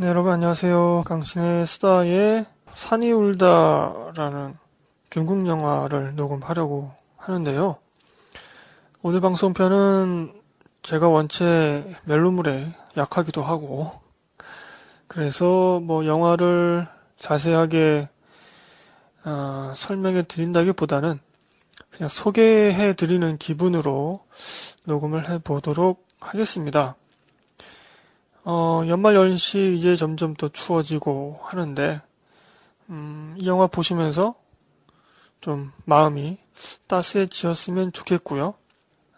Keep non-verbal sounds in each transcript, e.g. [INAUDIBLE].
네, 여러분 안녕하세요. 강신의 수다의 산이 울다라는 중국 영화를 녹음하려고 하는데요. 오늘 방송편은 제가 원체 멜로물에 약하기도 하고 그래서 뭐 영화를 자세하게 어, 설명해 드린다기보다는 그냥 소개해 드리는 기분으로 녹음을 해 보도록 하겠습니다. 어, 연말 연시 이제 점점 더 추워지고 하는데, 음, 이 영화 보시면서 좀 마음이 따스해지었으면 좋겠고요.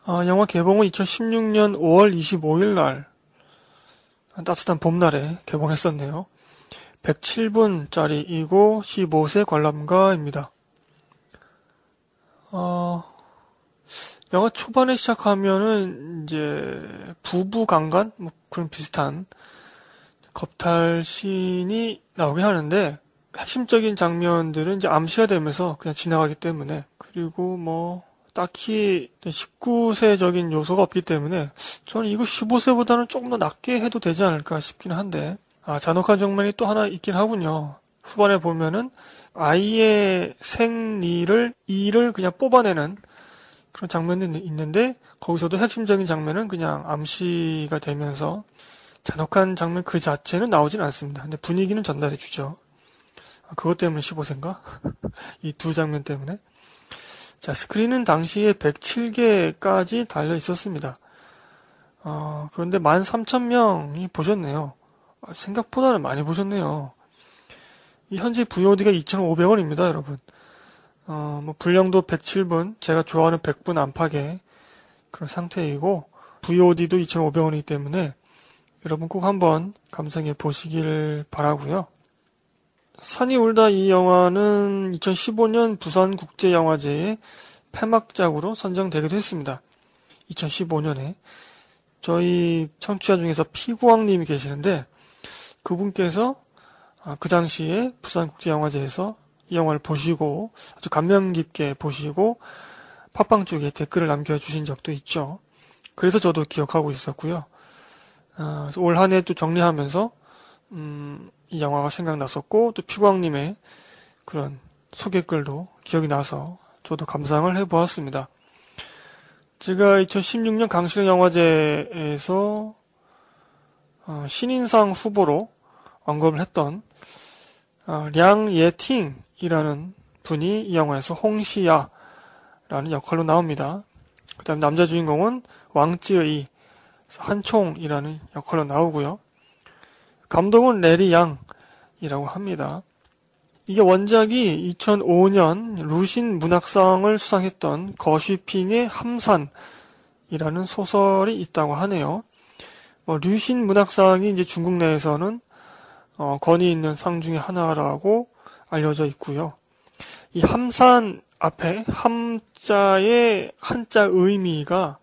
어, 영화 개봉은 2016년 5월 25일 날 따뜻한 봄날에 개봉했었네요. 107분짜리이고 15세 관람가입니다. 어, 영화 초반에 시작하면은 이제 부부 강간, 뭐 그런 비슷한 겁탈신이 나오긴 하는데 핵심적인 장면들은 이제 암시가 되면서 그냥 지나가기 때문에 그리고 뭐 딱히 19세적인 요소가 없기 때문에 저는 이거 15세보다는 조금 더 낮게 해도 되지 않을까 싶긴 한데 아 잔혹한 장면이 또 하나 있긴 하군요 후반에 보면은 아이의 생리를 이를 그냥 뽑아내는 그런 장면은 있는데 거기서도 핵심적인 장면은 그냥 암시가 되면서 잔혹한 장면 그 자체는 나오진 않습니다. 근데 분위기는 전달해 주죠. 아, 그것 때문에 15세인가? [LAUGHS] 이 두 장면 때문에. 자, 스크린은 당시에 107개까지 달려 있었습니다. 어, 그런데 13,000명이 보셨네요. 아, 생각보다는 많이 보셨네요. 이 현재 VOD가 2,500원입니다, 여러분. 어, 뭐 불량도 107분, 제가 좋아하는 100분 안팎의 그런 상태이고 VOD도 2,500원이기 때문에 여러분 꼭 한번 감상해 보시길 바라고요. 산이 울다 이 영화는 2015년 부산국제영화제의 폐막작으로 선정되기도 했습니다. 2015년에 저희 청취자 중에서 피구왕님이 계시는데 그분께서 아, 그 당시에 부산국제영화제에서 이 영화를 보시고 아주 감명 깊게 보시고 팟빵 쪽에 댓글을 남겨주신 적도 있죠. 그래서 저도 기억하고 있었고요. 어, 올한 해 또 정리하면서 음, 이 영화가 생각났었고 또 피광님의 그런 소개글도 기억이 나서 저도 감상을 해보았습니다. 제가 2016년 강실 영화제에서 어, 신인상 후보로 언급을 했던 어, 량 예팅 이라는 분이 이 영화에서 홍시야라는 역할로 나옵니다. 그 다음 남자 주인공은 왕찌의 한총이라는 역할로 나오고요. 감독은 레리 양이라고 합니다. 이게 원작이 2005년 루신 문학상을 수상했던 거슈핑의 함산이라는 소설이 있다고 하네요. 어, 류신 문학상이 이제 중국 내에서는 어, 권위 있는 상 중의 하나라고 알려져 있고요. 이 함산 앞에 함자의 한자 의미가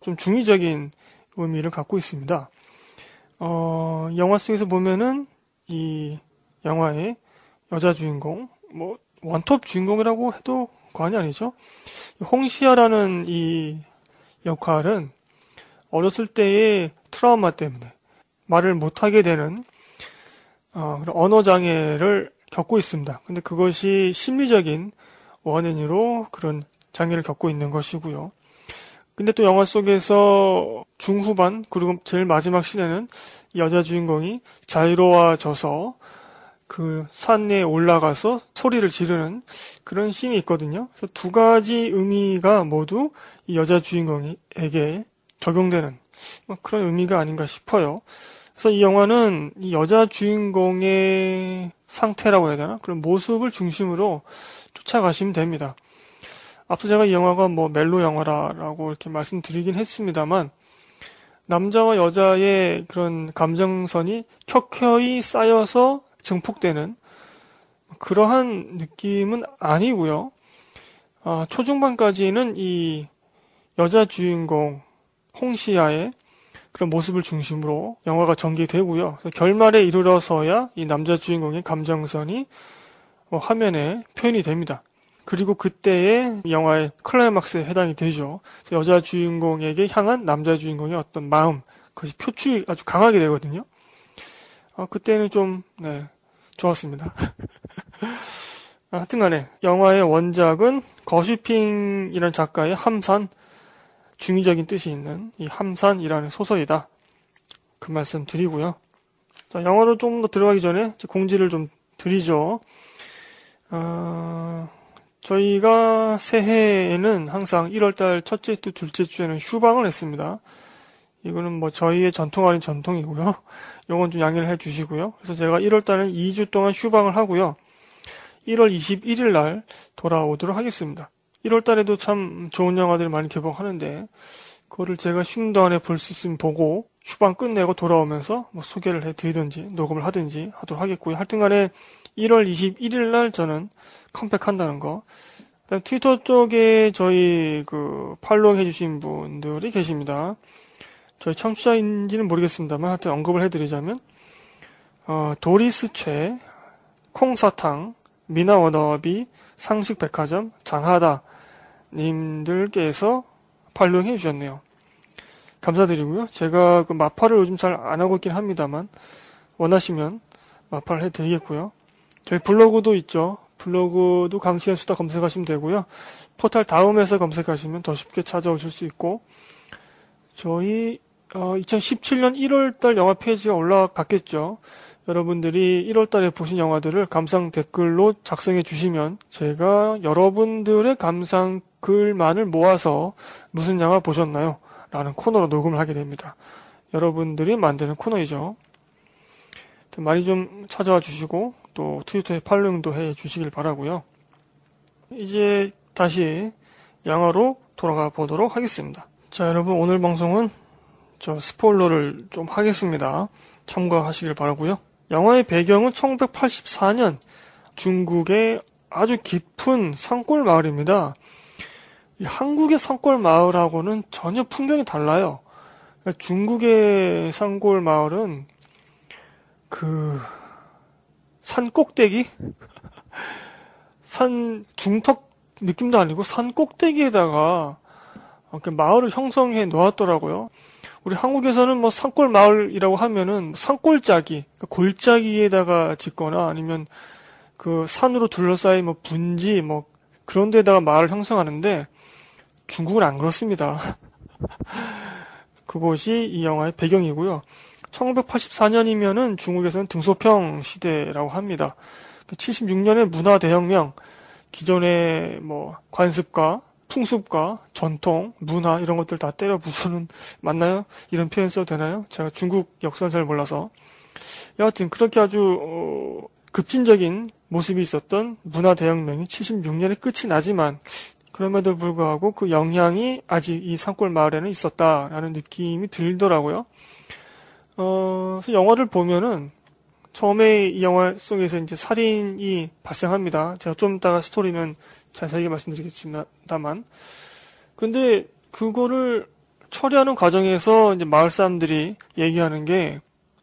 좀 중의적인 의미를 갖고 있습니다. 어, 영화 속에서 보면은 이 영화의 여자 주인공, 뭐 원톱 주인공이라고 해도 과언이 아니죠. 홍시아라는 이 역할은 어렸을 때의 트라우마 때문에 말을 못하게 되는 어, 언어 장애를 겪고 있습니다. 근데 그것이 심리적인 원인으로 그런 장애를 겪고 있는 것이고요. 근데 또 영화 속에서 중후반 그리고 제일 마지막 시대는 여자 주인공이 자유로워져서 그 산에 올라가서 소리를 지르는 그런 씬이 있거든요. 그래서 두 가지 의미가 모두 이 여자 주인공에게 적용되는 뭐 그런 의미가 아닌가 싶어요. 그래서 이 영화는 이 여자 주인공의 상태라고 해야 되나? 그런 모습을 중심으로 쫓아가시면 됩니다. 앞서 제가 이 영화가 뭐 멜로 영화라고 이렇게 말씀드리긴 했습니다만, 남자와 여자의 그런 감정선이 켜켜이 쌓여서 증폭되는 그러한 느낌은 아니고요. 아, 초중반까지는 이 여자 주인공 홍시아의 그런 모습을 중심으로 영화가 전개되고요. 결말에 이르러서야 이 남자 주인공의 감정선이 어, 화면에 표현이 됩니다. 그리고 그때의 영화의 클라이막스에 해당이 되죠. 여자 주인공에게 향한 남자 주인공의 어떤 마음, 그것이 표출이 아주 강하게 되거든요. 어, 그때는 좀, 네, 좋았습니다. [LAUGHS] 하여튼 간에, 영화의 원작은 거시핑이라는 작가의 함산, 중의적인 뜻이 있는 이 함산이라는 소설이다. 그 말씀 드리고요. 자, 영어로 좀 더 들어가기 전에 공지를 좀 드리죠. 어, 저희가 새해에는 항상 1월달 첫째 주, 둘째 주에는 휴방을 했습니다. 이거는 뭐 저희의 전통 아닌 전통이고요. [LAUGHS] 요건 좀 양해를 해 주시고요. 그래서 제가 1월달은 2주 동안 휴방을 하고요. 1월 21일 날 돌아오도록 하겠습니다. 1월 달에도 참 좋은 영화들이 많이 개봉하는데 그거를 제가 쉬는 동안에 볼 수 있으면 보고 휴방 끝내고 돌아오면서 뭐 소개를 해드리든지 녹음을 하든지 하도록 하겠고요. 하여튼간에 1월 21일 날 저는 컴백한다는 거. 그다음 트위터 쪽에 저희 그 팔로우 해주신 분들이 계십니다. 저희 청취자인지는 모르겠습니다만 하여튼 언급을 해드리자면 어, 도리스 최, 콩사탕, 미나워너비, 상식백화점, 장하다, 님들께서 발령해 주셨네요. 감사드리고요. 제가 그 마파를 요즘 잘 안 하고 있긴 합니다만 원하시면 마파를 해드리겠고요. 저희 블로그도 있죠. 블로그도 강시현 수다 검색하시면 되고요. 포털 다음에서 검색하시면 더 쉽게 찾아오실 수 있고 저희 어, 2017년 1월달 영화 페이지가 올라갔겠죠. 여러분들이 1월달에 보신 영화들을 감상 댓글로 작성해 주시면 제가 여러분들의 감상 글만을 모아서 무슨 영화 보셨나요? 라는 코너로 녹음을 하게 됩니다. 여러분들이 만드는 코너이죠. 많이 좀 찾아와 주시고 또 트위터에 팔로잉도 해 주시길 바라고요. 이제 다시 영화로 돌아가 보도록 하겠습니다. 자 여러분 오늘 방송은 저 스포일러를 좀 하겠습니다. 참고하시길 바라고요. 영화의 배경은 1984년 중국의 아주 깊은 산골 마을입니다. 한국의 산골 마을하고는 전혀 풍경이 달라요. 그러니까 중국의 산골 마을은 그 산 꼭대기 산 중턱 느낌도 아니고 산 꼭대기에다가 이렇게 마을을 형성해 놓았더라고요. 우리 한국에서는 뭐 산골 마을이라고 하면은 뭐 산골짜기, 그러니까 골짜기에다가 짓거나 아니면 그 산으로 둘러싸인 뭐 분지 뭐 그런 데다가 마을을 형성하는데 중국은 안 그렇습니다. [LAUGHS] 그곳이이 영화의 배경이고요. 1984년이면은 중국에서는 등소평 시대라고 합니다. 76년에 그러니까 문화 대혁명, 기존의 뭐 관습과 풍습과 전통, 문화 이런 것들 다 때려 부수는 맞나요? 이런 표현 써도 되나요? 제가 중국 역사를 잘 몰라서 여하튼 그렇게 아주 어, 급진적인 모습이 있었던 문화 대혁명이 76년에 끝이 나지만 그럼에도 불구하고 그 영향이 아직 이 산골 마을에는 있었다라는 느낌이 들더라고요. 어, 그래서 영화를 보면은 처음에 이 영화 속에서 이제 살인이 발생합니다. 제가 좀 이따가 스토리는 자세하게 말씀드리겠습니다만. 근데 그거를 처리하는 과정에서 이제 마을 사람들이 얘기하는 게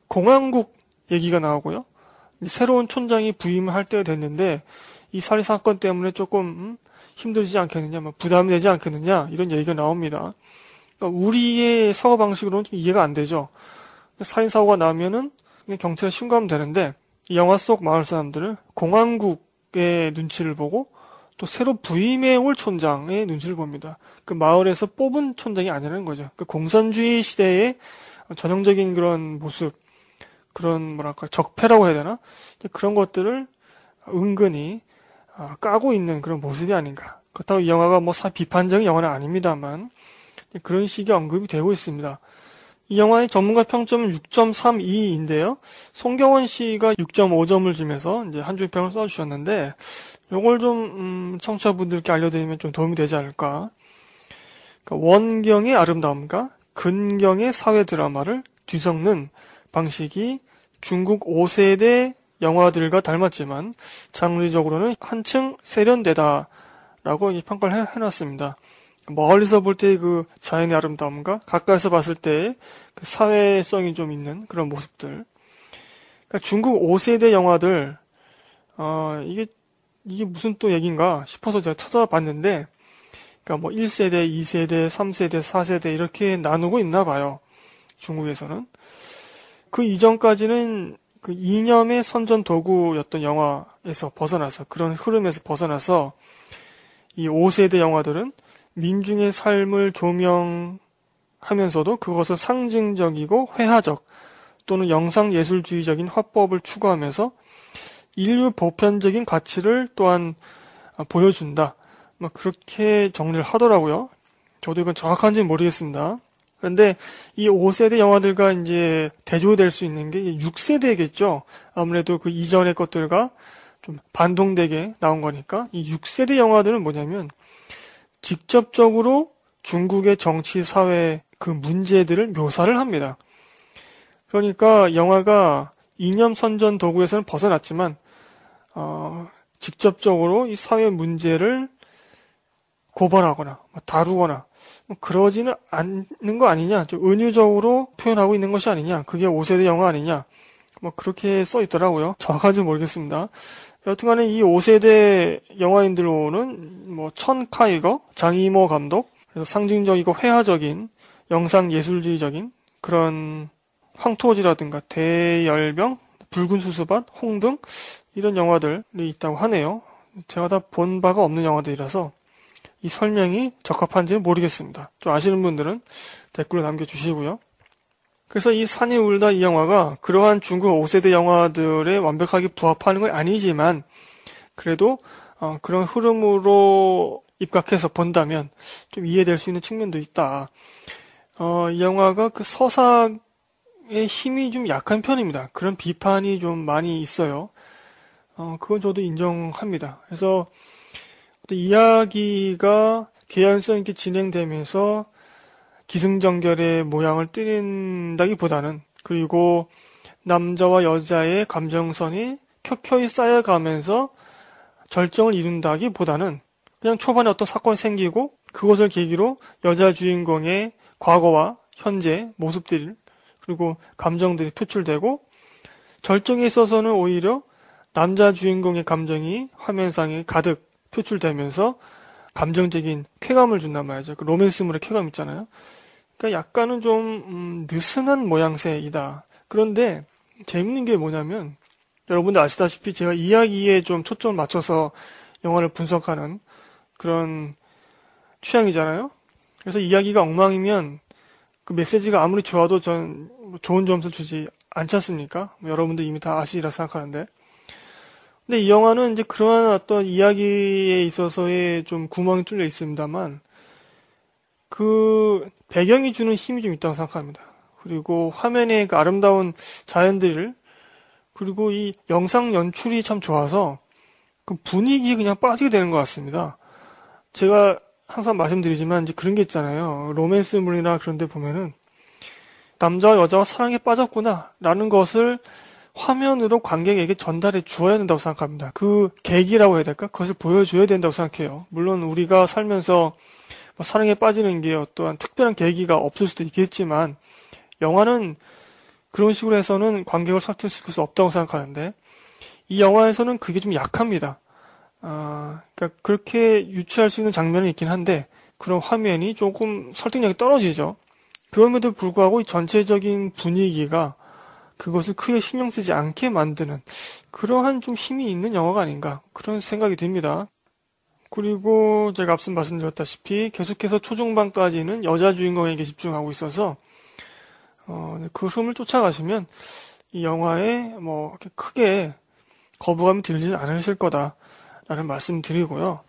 공항국 얘기가 나오고요. 새로운 촌장이 부임할 을 때가 됐는데 이 살인 사건 때문에 조금 음, 힘들지 않겠느냐, 뭐 부담되지 않겠느냐 이런 얘기가 나옵니다. 그러니까 우리의 사고 방식으로는 좀 이해가 안 되죠. 살인 사고가 나면은 경찰에 신고하면 되는데 이 영화 속 마을 사람들은 공안국의 눈치를 보고 또 새로 부임해 올 촌장의 눈치를 봅니다. 그 마을에서 뽑은 촌장이 아니라는 거죠. 그 공산주의 시대의 전형적인 그런 모습, 그런 뭐랄까 적폐라고 해야 되나 그런 것들을 은근히 어, 까고 있는 그런 모습이 아닌가. 그렇다고 이 영화가 뭐 비판적인 영화는 아닙니다만 그런 식의 언급이 되고 있습니다. 이 영화의 전문가 평점은 6.32인데요. 송경원 씨가 6.5점을 주면서 이제 한줄 평을 써주셨는데 이걸 좀 음, 청취자분들께 알려드리면 좀 도움이 되지 않을까. 그러니까 원경의 아름다움과 근경의 사회 드라마를 뒤섞는 방식이 중국 5세대 영화들과 닮았지만 장르적으로는 한층 세련되다라고 평가를 해놨습니다. 멀리서 볼 때의 그 자연의 아름다움과 가까이서 봤을 때의 그 사회성이 좀 있는 그런 모습들. 그러니까 중국 5세대 영화들, 어, 이게, 이게 무슨 또 얘기인가 싶어서 제가 찾아봤는데, 그러니까 뭐 1세대, 2세대, 3세대, 4세대 이렇게 나누고 있나 봐요. 중국에서는. 그 이전까지는 그 이념의 선전 도구였던 영화에서 벗어나서 그런 흐름에서 벗어나서 이 5세대 영화들은 민중의 삶을 조명하면서도 그것을 상징적이고 회화적 또는 영상 예술주의적인 화법을 추구하면서 인류 보편적인 가치를 또한 보여준다. 막 뭐 그렇게 정리를 하더라고요. 저도 이건 정확한지는 모르겠습니다. 그런데 이 5세대 영화들과 이제 대조될 수 있는 게 6세대겠죠. 아무래도 그 이전의 것들과 좀 반동되게 나온 거니까 이 6세대 영화들은 뭐냐면 직접적으로 중국의 정치 사회 그 문제들을 묘사를 합니다. 그러니까 영화가 이념 선전 도구에서는 벗어났지만 어, 직접적으로 이 사회 문제를 고발하거나 뭐 다루거나 그러지는 않는 거 아니냐. 좀 은유적으로 표현하고 있는 것이 아니냐. 그게 5세대 영화 아니냐. 뭐 그렇게 써 있더라고요. 정확한지 모르겠습니다. 여튼간에 이 5세대 영화인들로는 뭐 천카이거, 장이모 감독, 그래서 상징적이고 회화적인 영상 예술주의적인 그런 황토지라든가 대열병, 붉은 수수밭, 홍등 이런 영화들이 있다고 하네요. 제가 다 본 바가 없는 영화들이라서 이 설명이 적합한지는 모르겠습니다. 좀 아시는 분들은 댓글로 남겨주시고요. 그래서 이 산이 울다 이 영화가 그러한 중국 5세대 영화들에 완벽하게 부합하는 건 아니지만 그래도 어, 그런 흐름으로 입각해서 본다면 좀 이해될 수 있는 측면도 있다. 어, 이 영화가 그 서사의 힘이 좀 약한 편입니다. 그런 비판이 좀 많이 있어요. 어, 그건 저도 인정합니다. 그래서 이야기가 개연성 있게 진행되면서 기승전결의 모양을 띠는다기보다는 그리고 남자와 여자의 감정선이 켜켜이 쌓여가면서 절정을 이룬다기보다는 그냥 초반에 어떤 사건이 생기고 그것을 계기로 여자 주인공의 과거와 현재 모습들 그리고 감정들이 표출되고 절정에 있어서는 오히려 남자 주인공의 감정이 화면상에 가득 표출되면서 감정적인 쾌감을 준단 말이죠. 그 로맨스물의 쾌감 있잖아요. 그러니까 약간은 좀 음, 느슨한 모양새이다. 그런데 재밌는 게 뭐냐면 여러분들 아시다시피 제가 이야기에 좀 초점을 맞춰서 영화를 분석하는 그런 취향이잖아요. 그래서 이야기가 엉망이면 그 메시지가 아무리 좋아도 전 좋은 점수 주지 않지 않습니까? 뭐 여러분들 이미 다 아시리라 생각하는데 근데 이 영화는 이제 그러한 어떤 이야기에 있어서의 좀 구멍이 뚫려 있습니다만 그 배경이 주는 힘이 좀 있다고 생각합니다. 그리고 화면의 그 아름다운 자연들을 그리고 이 영상 연출이 참 좋아서 그분위기 그냥 빠지게 되는 것 같습니다. 제가 항상 말씀드리지만 이제 그런 게 있잖아요. 로맨스물이나 그런 데 보면은 남자와 여자가 사랑에 빠졌구나 라는 것을 화면으로 관객에게 전달해 주어야 된다고 생각합니다. 그 계기라고 해야 될까? 그것을 보여줘야 된다고 생각해요. 물론 우리가 살면서 뭐 사랑에 빠지는 게 어떠한 특별한 계기가 없을 수도 있겠지만 영화는 그런 식으로 해서는 관객을 설득시킬 수 없다고 생각하는데 이 영화에서는 그게 좀 약합니다. 아, 그러니까 그렇게 유추할 수 있는 장면은 있긴 한데 그런 화면이 조금 설득력이 떨어지죠. 그럼에도 불구하고 이 전체적인 분위기가 그것을 크게 신경 쓰지 않게 만드는 그러한 좀 힘이 있는 영화가 아닌가 그런 생각이 듭니다. 그리고 제가 앞서 말씀드렸다시피 계속해서 초중반까지는 여자 주인공에게 집중하고 있어서 어, 그 흐름을 쫓아가시면 이 영화에 뭐 이렇게 크게 거부감이 들지 않으실 거다라는 말씀드리고요.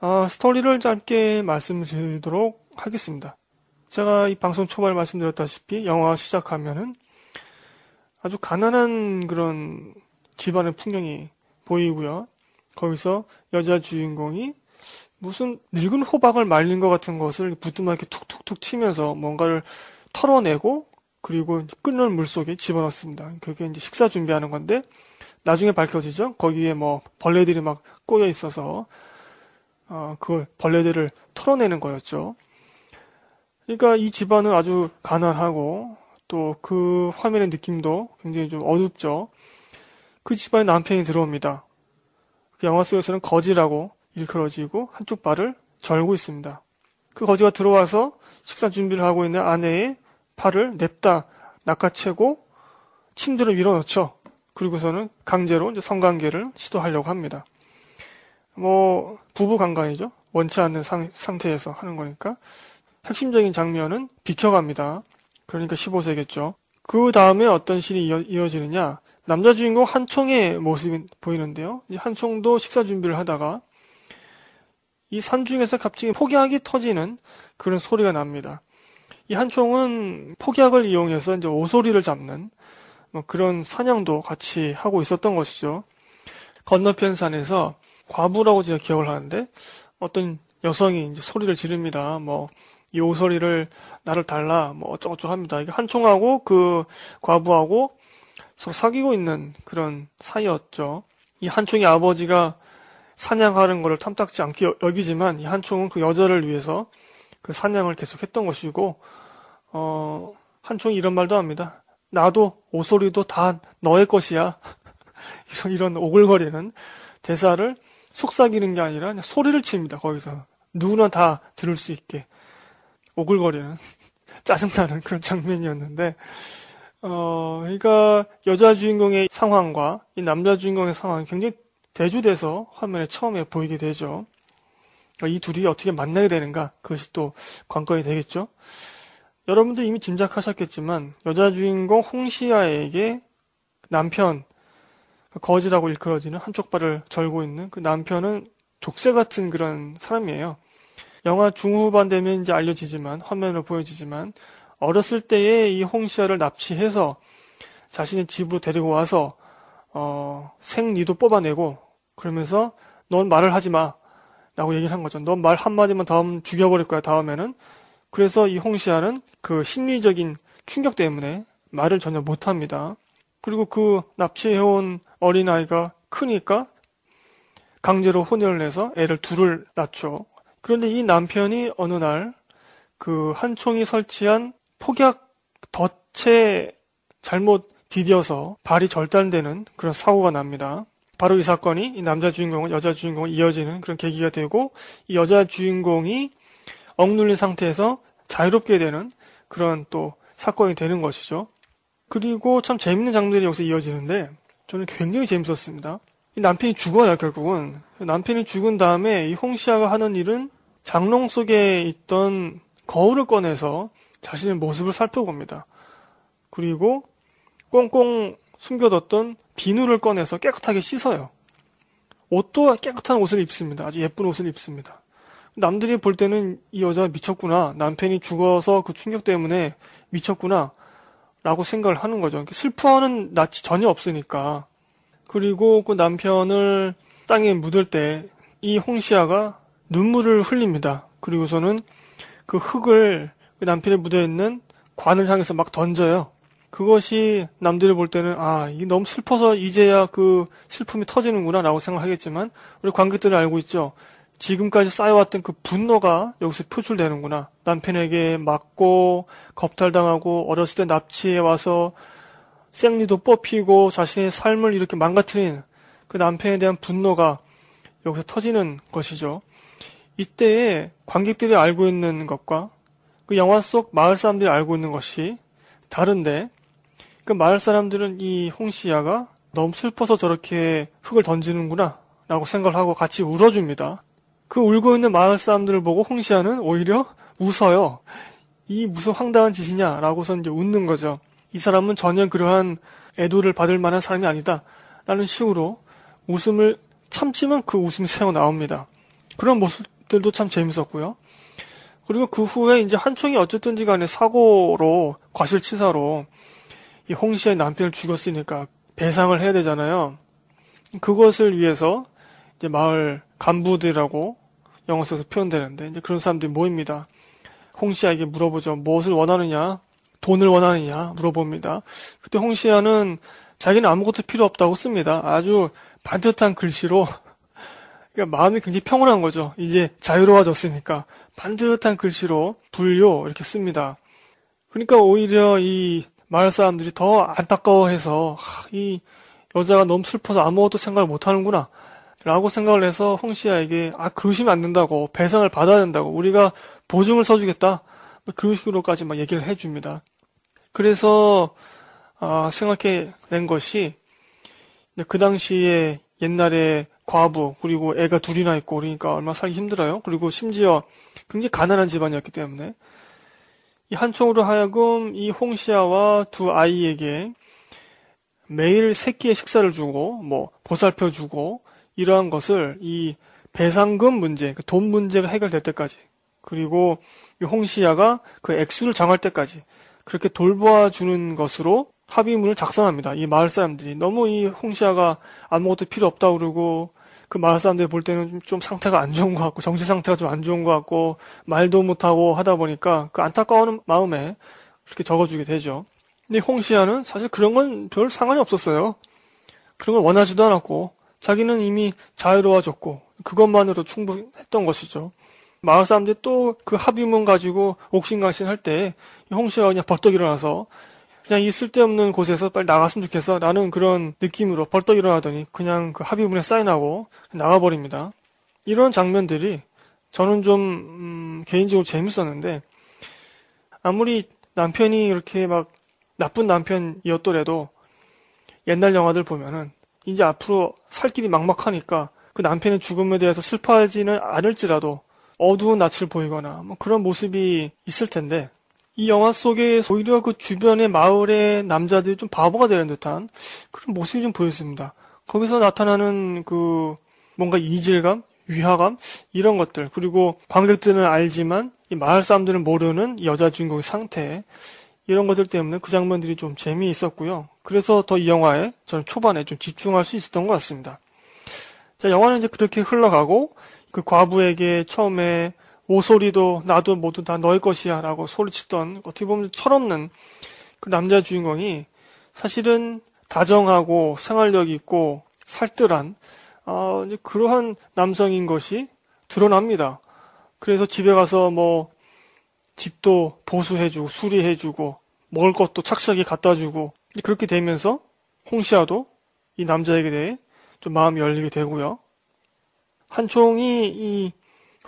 아, 어, 스토리를 짧게 말씀드리도록 하겠습니다. 제가 이 방송 초반에 말씀드렸다시피 영화 시작하면은 아주 가난한 그런 집안의 풍경이 보이고요. 거기서 여자 주인공이 무슨 늙은 호박을 말린 것 같은 것을 부드막 이렇게 툭툭툭 치면서 뭔가를 털어내고 그리고 끓는 물 속에 집어넣습니다. 그게 이제 식사 준비하는 건데 나중에 밝혀지죠. 거기에 뭐 벌레들이 막 꼬여 있어서 어, 그걸 벌레들을 털어내는 거였죠. 그러니까 이 집안은 아주 가난하고 또그 화면의 느낌도 굉장히 좀 어둡죠. 그 집안에 남편이 들어옵니다. 그 영화 속에서는 거지라고 일컬어지고 한쪽 발을 절고 있습니다. 그 거지가 들어와서 식사 준비를 하고 있는 아내의 팔을 냅다 낚아채고 침대를 밀어넣죠. 그리고서는 강제로 이제 성관계를 시도하려고 합니다. 뭐 부부 강간이죠. 원치 않는 상, 태에서 하는 거니까 핵심적인 장면은 비켜갑니다. 그러니까 15세겠죠. 그 다음에 어떤 신이 이어, 지느냐 남자 주인공 한총의 모습이 보이는데요. 한총도 식사 준비를 하다가 이 산중에서 갑자기 폭약이 터지는 그런 소리가 납니다. 이 한총은 폭약을 이용해서 이제 오소리를 잡는 뭐 그런 사냥도 같이 하고 있었던 것이죠. 건너편 산에서 과부라고 제가 기억을 하는데 어떤 여성이 이제 소리를 지릅니다. 뭐 이오소리를 나를 달라 뭐 어쩌고저쩌고 합니다. 이게 한총하고 그 과부하고 서로 사귀고 있는 그런 사이였죠. 이 한총의 아버지가 사냥하는 것을 탐탁지 않게 여기지만 이 한총은 그 여자를 위해서 그 사냥을 계속했던 것이고 어 한총이 이런 말도 합니다. 나도 오소리도 다 너의 것이야. [LAUGHS] 이런, 이런 오글거리는 대사를 속삭이는 게 아니라 소리를 칩니다. 거기서 누구나 다 들을 수 있게 오글거리는 [LAUGHS] 짜증나는 그런 장면이었는데 어 그러니까 여자 주인공의 상황과 이 남자 주인공의 상황이 굉장히 대조돼서 화면에 처음에 보이게 되죠. 그러니까 이 둘이 어떻게 만나게 되는가 그것이 또 관건이 되겠죠. 여러분도 이미 짐작하셨겠지만 여자 주인공 홍시아에게 남편 그러니까 거지라고 일컬어지는 한쪽 발을 절고 있는 그 남편은 족쇄 같은 그런 사람이에요. 영화 중후반 되면 이제 알려지지만 화면으로 보여지지만 어렸을 때에 이 홍시아를 납치해서 자신의 집으로 데리고 와서 어, 생리도 뽑아내고 그러면서 넌 말을 하지 마라고 얘기를 한 거죠. 넌 말 한마디만 다음 죽여버릴 거야 다음에는. 그래서 이 홍시아는 그 심리적인 충격 때문에 말을 전혀 못합니다. 그리고 그 납치해온 어린아이가 크니까 강제로 혼혈을 내서 애를 둘을 낳죠. 그런데 이 남편이 어느 날 그 한총이 설치한 폭약 덫에 잘못 디뎌서 발이 절단되는 그런 사고가 납니다. 바로 이 사건이 이 남자 주인공은 여자 주인공을 이어지는 그런 계기가 되고 이 여자 주인공이 억눌린 상태에서 자유롭게 되는 그런 또 사건이 되는 것이죠. 그리고 참 재밌는 장면이 여기서 이어지는데 저는 굉장히 재밌었습니다. 이 남편이 죽어요 결국은 남편이 죽은 다음에 이 홍시아가 하는 일은 장롱 속에 있던 거울을 꺼내서 자신의 모습을 살펴봅니다. 그리고 꽁꽁 숨겨뒀던 비누를 꺼내서 깨끗하게 씻어요. 옷도 깨끗한 옷을 입습니다. 아주 예쁜 옷을 입습니다. 남들이 볼 때는 이 여자 미쳤구나. 남편이 죽어서 그 충격 때문에 미쳤구나. 라고 생각을 하는 거죠. 그러니까 슬퍼하는 낯이 전혀 없으니까. 그리고 그 남편을 땅에 묻을 때 이 홍시아가 눈물을 흘립니다. 그리고서는 그 흙을 그 남편이 묻어있는 관을 향해서 막 던져요. 그것이 남들이 볼 때는 아, 이 너무 슬퍼서 이제야 그 슬픔이 터지는구나라고 생각하겠지만 우리 관객들은 알고 있죠. 지금까지 쌓여왔던 그 분노가 여기서 표출되는구나. 남편에게 맞고 겁탈당하고 어렸을 때 납치해 와서 생리도 뽑히고 자신의 삶을 이렇게 망가뜨린 그 남편에 대한 분노가 여기서 터지는 것이죠. 이때에 관객들이 알고 있는 것과 그 영화 속 마을 사람들이 알고 있는 것이 다른데 그 마을 사람들은 이 홍시야가 너무 슬퍼서 저렇게 흙을 던지는구나 라고 생각을 하고 같이 울어줍니다. 그 울고 있는 마을 사람들을 보고 홍시야는 오히려 웃어요. 이 무슨 황당한 짓이냐 라고선 이제 웃는 거죠. 이 사람은 전혀 그러한 애도를 받을 만한 사람이 아니다 라는 식으로 웃음을 참지만 그 웃음이 새어 나옵니다. 그런 모습 것들도 참 재밌었고요. 그리고 그 후에 이제 한총이 어쨌든지 간에 사고로 과실치사로 이 홍씨의 남편을 죽였으니까 배상을 해야 되잖아요. 그것을 위해서 이제 마을 간부들이라고 영어 써서 표현되는데 이제 그런 사람들이 모입니다. 홍씨에게 물어보죠. 무엇을 원하느냐? 돈을 원하느냐? 물어봅니다. 그때 홍씨야는 자기는 아무것도 필요 없다고 씁니다. 아주 반듯한 글씨로 그러니까 마음이 굉장히 평온한 거죠. 이제 자유로워졌으니까 반듯한 글씨로 불요 이렇게 씁니다. 그러니까 오히려 이 마을 사람들이 더 안타까워해서 하, 이 여자가 너무 슬퍼서 아무것도 생각을 못하는구나 라고 생각을 해서 홍씨야에게 아 그러시면 안 된다고 배상을 받아야 된다고 우리가 보증을 써주겠다 뭐 그런 식으로까지 막 얘기를 해줍니다. 그래서 아, 생각해낸 것이 그 당시에 옛날에 과부 그리고 애가 둘이나 있고 그러니까 얼마 살기 힘들어요. 그리고 심지어 굉장히 가난한 집안이었기 때문에 이 한총으로 하여금 이 홍시아와 두 아이에게 매일 세 끼의 식사를 주고 뭐 보살펴 주고 이러한 것을 이 배상금 문제, 그 돈 문제가 해결될 때까지 그리고 이 홍시아가 그 액수를 정할 때까지 그렇게 돌보아 주는 것으로 합의문을 작성합니다. 이 마을 사람들이 너무 이 홍시아가 아무것도 필요 없다 그러고 그 마을 사람들이 볼 때는 좀, 좀 상태가 안 좋은 것 같고 정신 상태가 좀 안 좋은 것 같고 말도 못하고 하다 보니까 그 안타까운 마음에 이렇게 적어주게 되죠. 근데 홍시아는 사실 그런 건 별 상관이 없었어요. 그런 걸 원하지도 않았고 자기는 이미 자유로워졌고 그것만으로 충분했던 것이죠. 마을 사람들이 또 그 합의문 가지고 옥신각신 할 때 홍시아가 그냥 벌떡 일어나서 그냥 이 쓸데없는 곳에서 빨리 나갔으면 좋겠어. 라는 그런 느낌으로 벌떡 일어나더니 그냥 그 합의문에 사인하고 나가버립니다. 이런 장면들이 저는 좀, 음, 개인적으로 재밌었는데, 아무리 남편이 이렇게 막 나쁜 남편이었더라도 옛날 영화들 보면은 이제 앞으로 살 길이 막막하니까 그 남편의 죽음에 대해서 슬퍼하지는 않을지라도 어두운 낯을 보이거나 뭐 그런 모습이 있을 텐데 이 영화 속에 오히려 그 주변의 마을의 남자들이 좀 바보가 되는 듯한 그런 모습이 좀 보였습니다. 거기서 나타나는 그 뭔가 이질감, 위화감 이런 것들 그리고 관객들은 알지만 이 마을 사람들은 모르는 여자 주인공의 상태 이런 것들 때문에 그 장면들이 좀 재미있었고요. 그래서 더 이 영화에 저는 초반에 좀 집중할 수 있었던 것 같습니다. 자, 영화는 이제 그렇게 흘러가고 그 과부에게 처음에 오소리도 나도 모두 다 너의 것이야 라고 소리치던 그 어떻게 보면 철없는 그 남자 주인공이 사실은 다정하고 생활력 있고 살뜰한 어, 그러한 남성인 것이 드러납니다. 그래서 집에 가서 뭐 집도 보수해주고 수리해주고 먹을 것도 착실하게 갖다주고 그렇게 되면서 홍시아도 이 남자에게 대해 좀 마음이 열리게 되고요. 한총이 이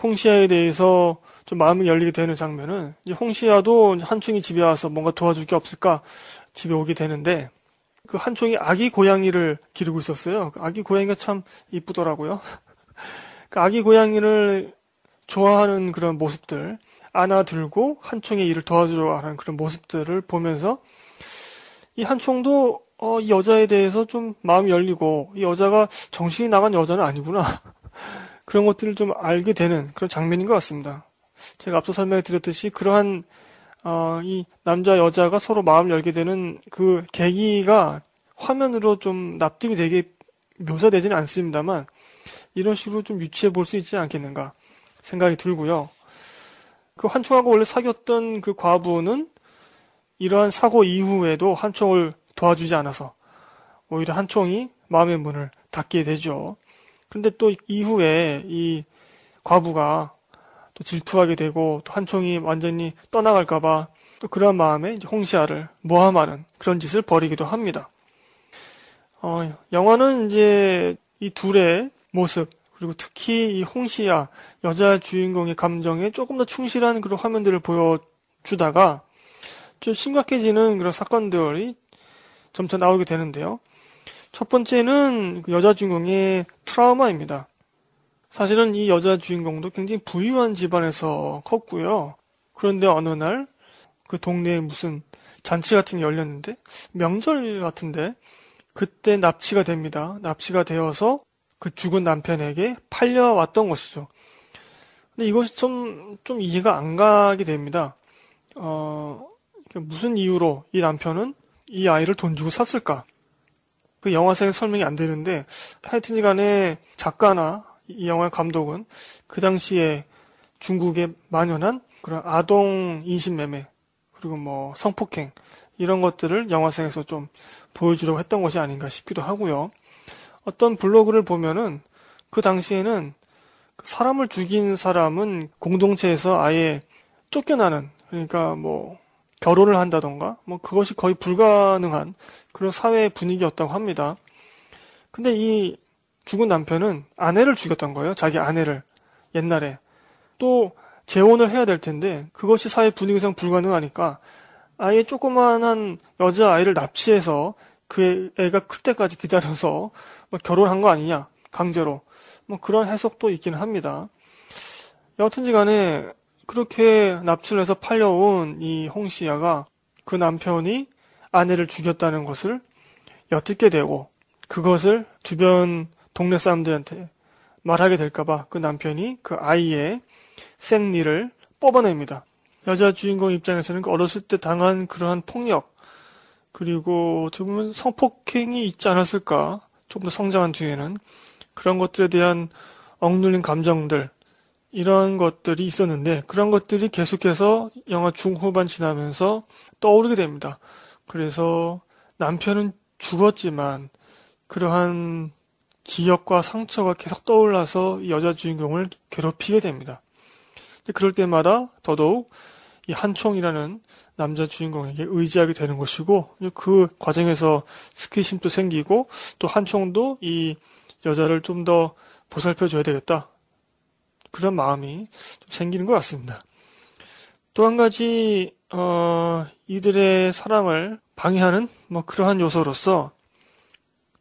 홍시아에 대해서 좀 마음이 열리게 되는 장면은 이제 홍시아도 한충이 집에 와서 뭔가 도와줄 게 없을까 집에 오게 되는데 그 한총이 아기 고양이를 기르고 있었어요. 그 아기 고양이가 참 이쁘더라고요. [LAUGHS] 그 아기 고양이를 좋아하는 그런 모습들, 안아들고 한총의 일을 도와주려 하는 그런 모습들을 보면서 이 한총도 어, 이 여자에 대해서 좀 마음이 열리고 이 여자가 정신이 나간 여자는 아니구나. [LAUGHS] 그런 것들을 좀 알게 되는 그런 장면인 것 같습니다. 제가 앞서 설명해 드렸듯이 그러한 어, 이 남자 여자가 서로 마음을 열게 되는 그 계기가 화면으로 좀 납득이 되게 묘사되지는 않습니다만 이런 식으로 좀유치해볼 수 있지 않겠는가 생각이 들고요. 그 한총하고 원래 사귀었던 그 과부는 이러한 사고 이후에도 한총을 도와주지 않아서 오히려 한총이 마음의 문을 닫게 되죠. 그런데 또 이후에 이 과부가 또 질투하게 되고 또 한총이 완전히 떠나갈까봐 또 그러한 마음에 이제 홍시아를 모함하는 그런 짓을 벌이기도 합니다. 어, 영화는 이제 이 둘의 모습 그리고 특히 이 홍시아 여자 주인공의 감정에 조금 더 충실한 그런 화면들을 보여주다가 좀 심각해지는 그런 사건들이 점차 나오게 되는데요. 첫 번째는 그 여자 주인공의 트라우마입니다. 사실은 이 여자 주인공도 굉장히 부유한 집안에서 컸고요. 그런데 어느 날 그 동네에 무슨 잔치 같은 게 열렸는데 명절 같은데 그때 납치가 됩니다. 납치가 되어서 그 죽은 남편에게 팔려왔던 것이죠. 근데 이것이 좀, 좀 이해가 안 가게 됩니다. 어, 무슨 이유로 이 남편은 이 아이를 돈 주고 샀을까? 그 영화상 설명이 안 되는데 하여튼 간에 작가나 이 영화의 감독은 그 당시에 중국에 만연한 그런 아동 인신매매 그리고 뭐 성폭행 이런 것들을 영화상에서 좀 보여주려고 했던 것이 아닌가 싶기도 하고요. 어떤 블로그를 보면은 그 당시에는 그 사람을 죽인 사람은 공동체에서 아예 쫓겨나는 그러니까 뭐 결혼을 한다던가 뭐 그것이 거의 불가능한 그런 사회의 분위기였다고 합니다. 근데 이 죽은 남편은 아내를 죽였던 거예요. 자기 아내를 옛날에 또 재혼을 해야 될 텐데 그것이 사회 분위기상 불가능하니까 아예 조그만한 여자 아이를 납치해서 그 애가 클 때까지 기다려서 뭐 결혼한 거 아니냐 강제로 뭐 그런 해석도 있기는 합니다. 여튼지간에 그렇게 납치를 해서 팔려온 이 홍시야가 그 남편이 아내를 죽였다는 것을 엿듣게 되고 그것을 주변 동네 사람들한테 말하게 될까봐 그 남편이 그 아이의 생리를 뽑아냅니다. 여자 주인공 입장에서는 그 어렸을 때 당한 그러한 폭력 그리고 어떻게 보면 성폭행이 있지 않았을까 조금 더 성장한 뒤에는 그런 것들에 대한 억눌린 감정들 이런 것들이 있었는데 그런 것들이 계속해서 영화 중후반 지나면서 떠오르게 됩니다. 그래서 남편은 죽었지만 그러한 기억과 상처가 계속 떠올라서 여자 주인공을 괴롭히게 됩니다. 그럴 때마다 더더욱 이 한총이라는 남자 주인공에게 의지하게 되는 것이고 그 과정에서 스키심도 생기고 또 한총도 이 여자를 좀 더 보살펴 줘야 되겠다 그런 마음이 좀 생기는 것 같습니다. 또 한 가지 어, 이들의 사랑을 방해하는 뭐 그러한 요소로서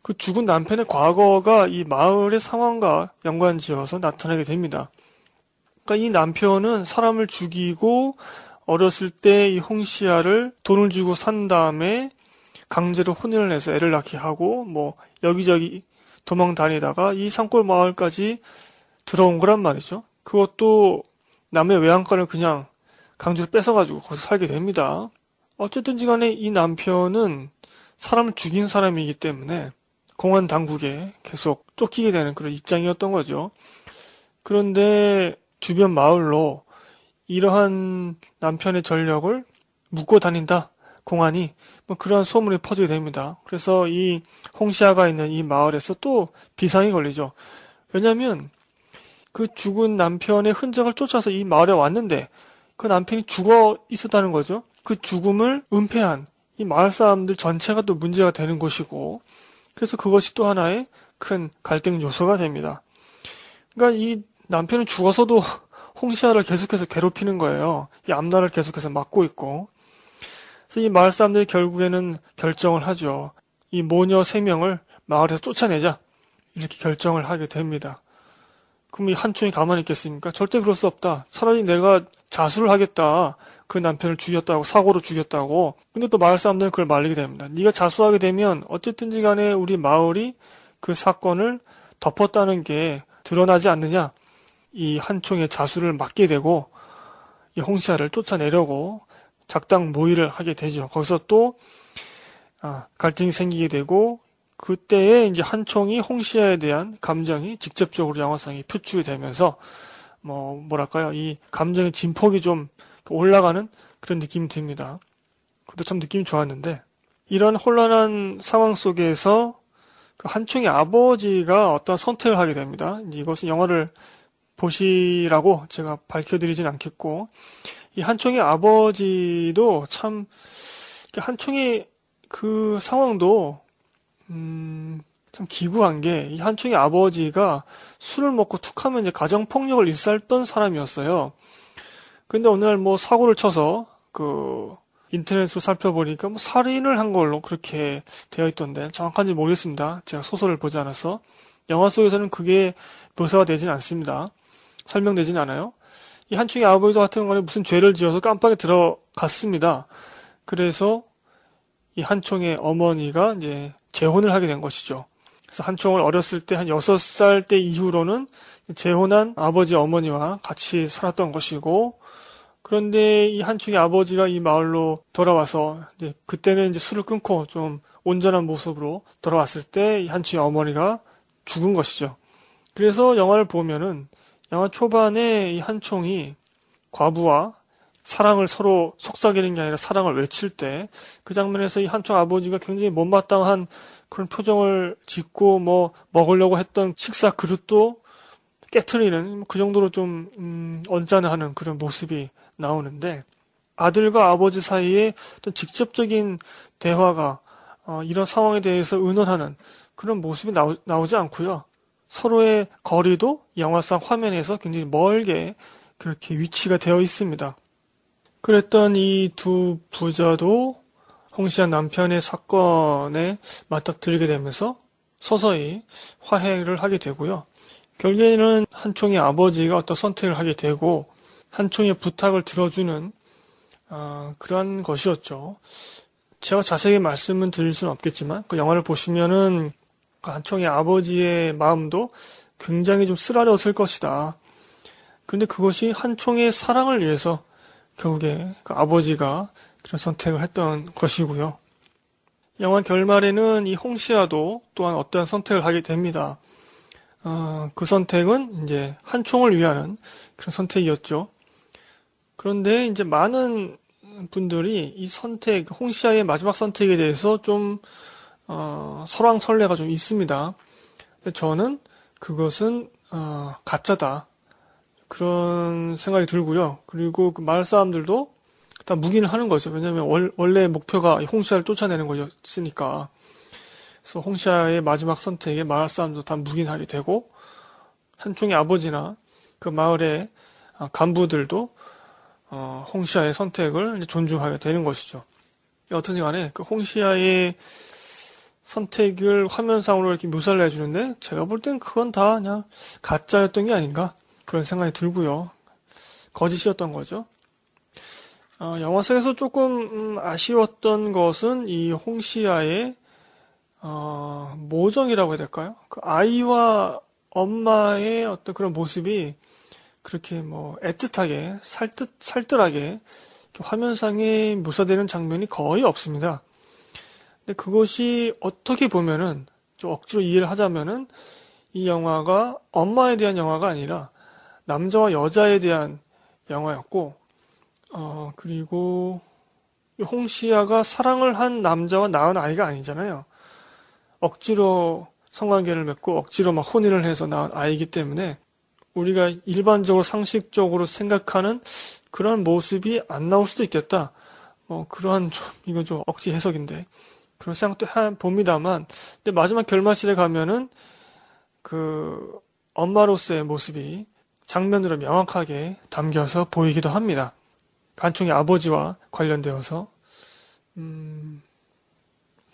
그 죽은 남편의 과거가 이 마을의 상황과 연관지어서 나타나게 됩니다. 그러니까 이 남편은 사람을 죽이고 어렸을 때 이 홍시아를 돈을 주고 산 다음에 강제로 혼인을 해서 애를 낳게 하고 뭐 여기저기 도망 다니다가 이 산골 마을까지 들어온 거란 말이죠. 그것도 남의 외양간을 그냥 강제로 뺏어가지고 거기서 살게 됩니다. 어쨌든지 간에 이 남편은 사람을 죽인 사람이기 때문에 공안 당국에 계속 쫓기게 되는 그런 입장이었던 거죠. 그런데 주변 마을로 이러한 남편의 전력을 묶고 다닌다. 공안이 뭐 그러한 소문이 퍼지게 됩니다. 그래서 이 홍시아가 있는 이 마을에서 또 비상이 걸리죠. 왜냐하면 그 죽은 남편의 흔적을 쫓아서 이 마을에 왔는데 그 남편이 죽어 있었다는 거죠. 그 죽음을 은폐한 이 마을 사람들 전체가 또 문제가 되는 것이고 그래서 그것이 또 하나의 큰 갈등 요소가 됩니다. 그러니까 이 남편은 죽어서도 [LAUGHS] 홍시아를 계속해서 괴롭히는 거예요. 이 암나를 계속해서 막고 있고. 그래서 이 마을 사람들이 결국에는 결정을 하죠. 이 모녀 세 명을 마을에서 쫓아내자 이렇게 결정을 하게 됩니다. 그럼 이 한총이 가만히 있겠습니까? 절대 그럴 수 없다. 차라리 내가 자수를 하겠다. 그 남편을 죽였다고 사고로 죽였다고. 근데 또 마을 사람들은 그걸 말리게 됩니다. 네가 자수하게 되면 어쨌든지 간에 우리 마을이 그 사건을 덮었다는 게 드러나지 않느냐. 이 한총의 자수를 막게 되고 이 홍시아를 쫓아내려고 작당 모의를 하게 되죠. 거기서 또 아, 갈등이 생기게 되고 그때에 이제 한총이 홍시아에 대한 감정이 직접적으로 영화상에 표출이 되면서 뭐 뭐랄까요 이 감정의 진폭이 좀 올라가는 그런 느낌이 듭니다. 그것도 참 느낌이 좋았는데 이런 혼란한 상황 속에서 그 한총의 아버지가 어떤 선택을 하게 됩니다. 이것은 영화를 보시라고 제가 밝혀드리진 않겠고 이 한총의 아버지도 참 한총의 그 상황도 음, 참 기구한 게 이 한총의 아버지가 술을 먹고 툭하면 이제 가정 폭력을 일삼던 사람이었어요. 근데 어느 날뭐 사고를 쳐서 그 인터넷으로 살펴보니까 뭐 살인을 한 걸로 그렇게 되어 있던데 정확한지 모르겠습니다. 제가 소설을 보지 않아서 영화 속에서는 그게 묘사가 되진 않습니다. 설명되진 않아요. 이 한충의 아버지도 같은 경우는 무슨 죄를 지어서 깜빡에 들어갔습니다. 그래서 이 한총의 어머니가 이제 재혼을 하게 된 것이죠. 그래서 한총을 어렸을 때 한 여섯 살 때 이후로는 재혼한 아버지 어머니와 같이 살았던 것이고 그런데 이 한총의 아버지가 이 마을로 돌아와서 이제 그때는 이제 술을 끊고 좀 온전한 모습으로 돌아왔을 때 이 한총의 어머니가 죽은 것이죠. 그래서 영화를 보면은 영화 초반에 이 한총이 과부와 사랑을 서로 속삭이는 게 아니라 사랑을 외칠 때 그 장면에서 이 한쪽 아버지가 굉장히 못마땅한 그런 표정을 짓고 뭐 먹으려고 했던 식사 그릇도 깨트리는 그 정도로 좀 음, 언짢아하는 그런 모습이 나오는데 아들과 아버지 사이에 어떤 직접적인 대화가 어, 이런 상황에 대해서 의논하는 그런 모습이 나오, 나오지 않고요. 서로의 거리도 영화상 화면에서 굉장히 멀게 그렇게 위치가 되어 있습니다. 그랬던 이 두 부자도 홍씨와 남편의 사건에 맞닥뜨리게 되면서 서서히 화해를 하게 되고요. 결국에는 한총의 아버지가 어떤 선택을 하게 되고 한총의 부탁을 들어주는 어, 그러한 것이었죠. 제가 자세히 말씀은 드릴 수는 없겠지만 그 영화를 보시면은 그 한총의 아버지의 마음도 굉장히 좀 쓰라렸을 것이다. 근데 그것이 한총의 사랑을 위해서 결국에 그 아버지가 그런 선택을 했던 것이고요. 영화 결말에는 이 홍시아도 또한 어떠한 선택을 하게 됩니다. 어, 그 선택은 이제 한총을 위하는 그런 선택이었죠. 그런데 이제 많은 분들이 이 선택, 홍시아의 마지막 선택에 대해서 좀, 어, 설왕설래가 좀 있습니다. 저는 그것은, 어, 가짜다. 그런 생각이 들고요. 그리고 그 마을 사람들도 일단 무기는 하는 거죠. 왜냐하면 월, 원래 목표가 홍시아를 쫓아내는 거였으니까. 그래서 홍시아의 마지막 선택에 마을 사람도 다 묵인하게 되고 한총의 아버지나 그 마을의 아, 간부들도 어, 홍시아의 선택을 존중하게 되는 것이죠. 어떤 시간에 그 홍시아의 선택을 화면상으로 이렇게 묘사를 해주는데 제가 볼 땐 그건 다 그냥 가짜였던 게 아닌가 그런 생각이 들고요. 거짓이었던 거죠. 어, 영화속에서 조금 음, 아쉬웠던 것은 이 홍시아의 어, 모정이라고 해야 될까요? 그 아이와 엄마의 어떤 그런 모습이 그렇게 뭐 애틋하게 살듯 살뜰하게 화면상에 묘사되는 장면이 거의 없습니다. 근데 그것이 어떻게 보면은 좀 억지로 이해를 하자면은 이 영화가 엄마에 대한 영화가 아니라 남자와 여자에 대한 영화였고, 어, 그리고 홍시아가 사랑을 한 남자와 낳은 아이가 아니잖아요. 억지로 성관계를 맺고 억지로 막 혼인을 해서 낳은 아이기 이 때문에 우리가 일반적으로 상식적으로 생각하는 그런 모습이 안 나올 수도 있겠다. 뭐 그러한 좀 이건 좀 억지 해석인데 그런 생각도 해 봅니다만 근데 마지막 결말실에 가면은 그 엄마로서의 모습이 장면으로 명확하게 담겨서 보이기도 합니다. 간충의 아버지와 관련되어서 음,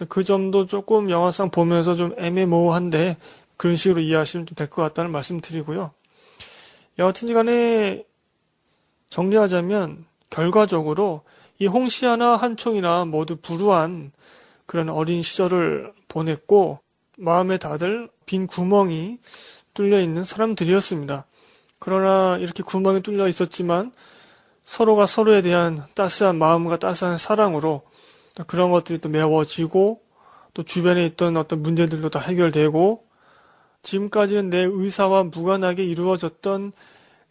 그 점도 조금 영화상 보면서 좀 애매모호한데 그런 식으로 이해하시면 될 것 같다는 말씀 드리고요. 여하튼간에 정리하자면 결과적으로 이 홍시아나 한총이나 모두 불우한 그런 어린 시절을 보냈고 마음에 다들 빈 구멍이 뚫려 있는 사람들이었습니다. 그러나 이렇게 군방에 뚫려 있었지만 서로가 서로에 대한 따스한 마음과 따스한 사랑으로 그런 것들이 또 메워지고 또 주변에 있던 어떤 문제들도 다 해결되고 지금까지는 내 의사와 무관하게 이루어졌던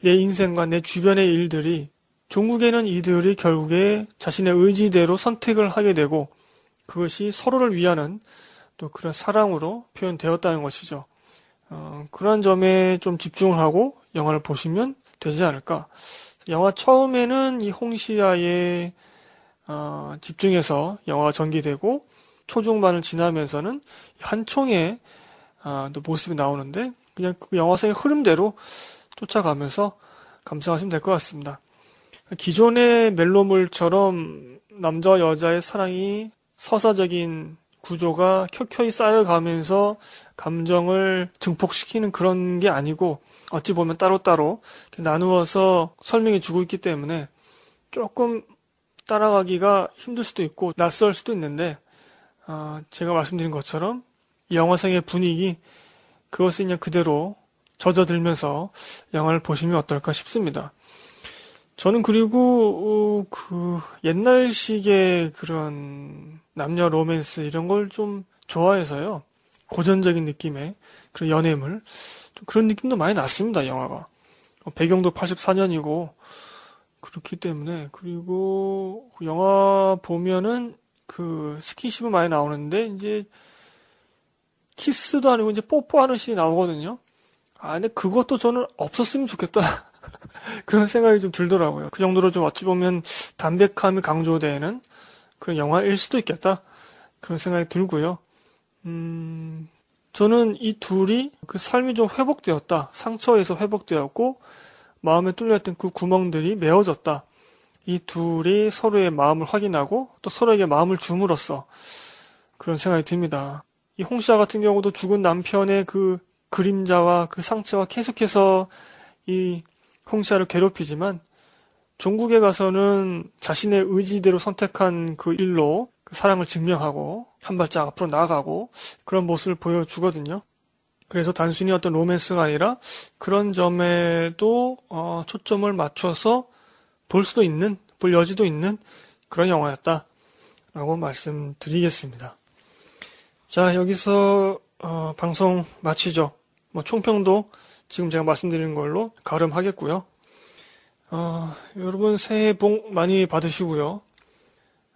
내 인생과 내 주변의 일들이 종국에는 이들이 결국에 자신의 의지대로 선택을 하게 되고 그것이 서로를 위하는 또 그런 사랑으로 표현되었다는 것이죠. 어, 그런 점에 좀 집중을 하고 영화를 보시면 되지 않을까. 영화 처음에는 이홍시야의 어, 집중해서 영화가 전개되고 초중반을 지나면서는 한 총의 어, 모습이 나오는데 그냥 그 영화상의 흐름대로 쫓아가면서 감상하시면 될 것 같습니다. 기존의 멜로물처럼 남자와 여자의 사랑이 서사적인 구조가 켜켜이 쌓여가면서 감정을 증폭시키는 그런 게 아니고 어찌 보면 따로따로 나누어서 설명해 주고 있기 때문에 조금 따라가기가 힘들 수도 있고 낯설 수도 있는데 어, 제가 말씀드린 것처럼 영화상의 분위기 그것을 그냥 그대로 젖어들면서 영화를 보시면 어떨까 싶습니다. 저는 그리고 어, 그 옛날식의 그런 남녀 로맨스 이런 걸 좀 좋아해서요. 고전적인 느낌의 그런 연애물 좀 그런 느낌도 많이 났습니다. 영화가 배경도 84년이고 그렇기 때문에 그리고 영화 보면은 그 스킨십은 많이 나오는데 이제 키스도 아니고 이제 뽀뽀하는 씬이 나오거든요. 아 근데 그것도 저는 없었으면 좋겠다 [LAUGHS] 그런 생각이 좀 들더라고요. 그 정도로 좀 어찌 보면 담백함이 강조되는 그런 영화일 수도 있겠다. 그런 생각이 들고요. 음, 저는 이 둘이 그 삶이 좀 회복되었다. 상처에서 회복되었고, 마음에 뚫렸던 그 구멍들이 메워졌다. 이 둘이 서로의 마음을 확인하고 또 서로에게 마음을 줌으로써 그런 생각이 듭니다. 이 홍시아 같은 경우도 죽은 남편의 그 그림자와 그 상처와 계속해서 이 홍시아를 괴롭히지만 중국에 가서는 자신의 의지대로 선택한 그 일로 그 사랑을 증명하고 한 발짝 앞으로 나아가고 그런 모습을 보여주거든요. 그래서 단순히 어떤 로맨스가 아니라 그런 점에도 어, 초점을 맞춰서 볼 수도 있는 볼 여지도 있는 그런 영화였다라고 말씀드리겠습니다. 자 여기서 어, 방송 마치죠. 뭐 총평도 지금 제가 말씀드린 걸로 가름하겠고요. 어, 여러분 새해 복 많이 받으시고요.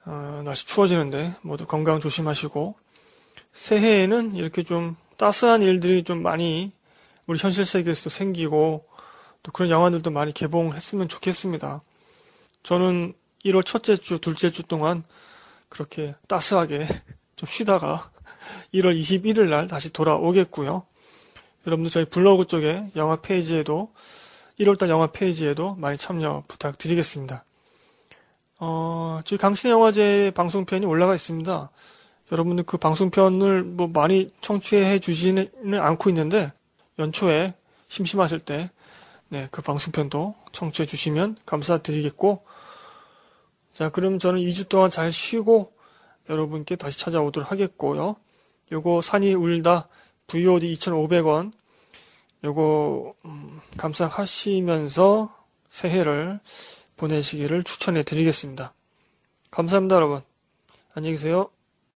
어, 날씨 추워지는데 모두 건강 조심하시고 새해에는 이렇게 좀 따스한 일들이 좀 많이 우리 현실 세계에서도 생기고 또 그런 영화들도 많이 개봉했으면 좋겠습니다. 저는 1월 첫째 주, 둘째 주 동안 그렇게 따스하게 좀 쉬다가 1월 21일 날 다시 돌아오겠고요. 여러분들 저희 블로그 쪽에 영화 페이지에도 1월달 영화 페이지에도 많이 참여 부탁드리겠습니다. 어, 저희 강신의 영화제 방송편이 올라가 있습니다. 여러분들 그 방송편을 뭐 많이 청취해 주지는 않고 있는데 연초에 심심하실 때 네, 그 방송편도 청취해 주시면 감사드리겠고 자, 그럼 저는 2주 동안 잘 쉬고 여러분께 다시 찾아오도록 하겠고요. 요거 산이 울다 VOD 2,500원 요거 음, 감상하시면서 새해를 보내시기를 추천해 드리겠습니다. 감사합니다, 여러분. 안녕히 계세요.